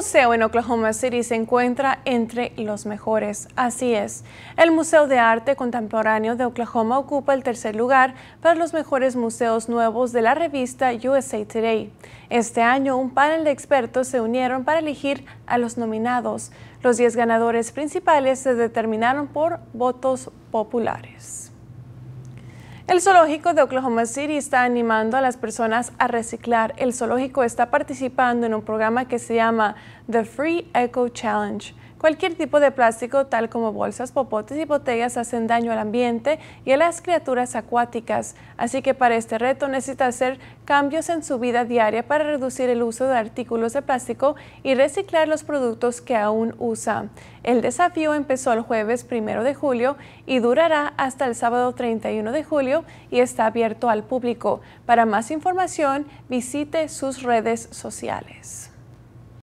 El museo en Oklahoma City se encuentra entre los mejores. Así es, el Museo de Arte Contemporáneo de Oklahoma ocupa el tercer lugar para los mejores museos nuevos de la revista USA Today. Este año, un panel de expertos se unieron para elegir a los nominados. Los 10 ganadores principales se determinaron por votos populares. El zoológico de Oklahoma City está animando a las personas a reciclar. El zoológico está participando en un programa que se llama The Free Eco Challenge. Cualquier tipo de plástico, tal como bolsas, popotes y botellas, hacen daño al ambiente y a las criaturas acuáticas, así que para este reto necesita hacer cambios en su vida diaria para reducir el uso de artículos de plástico y reciclar los productos que aún usa. El desafío empezó el jueves 1 de julio y durará hasta el sábado 31 de julio y está abierto al público. Para más información, visite sus redes sociales.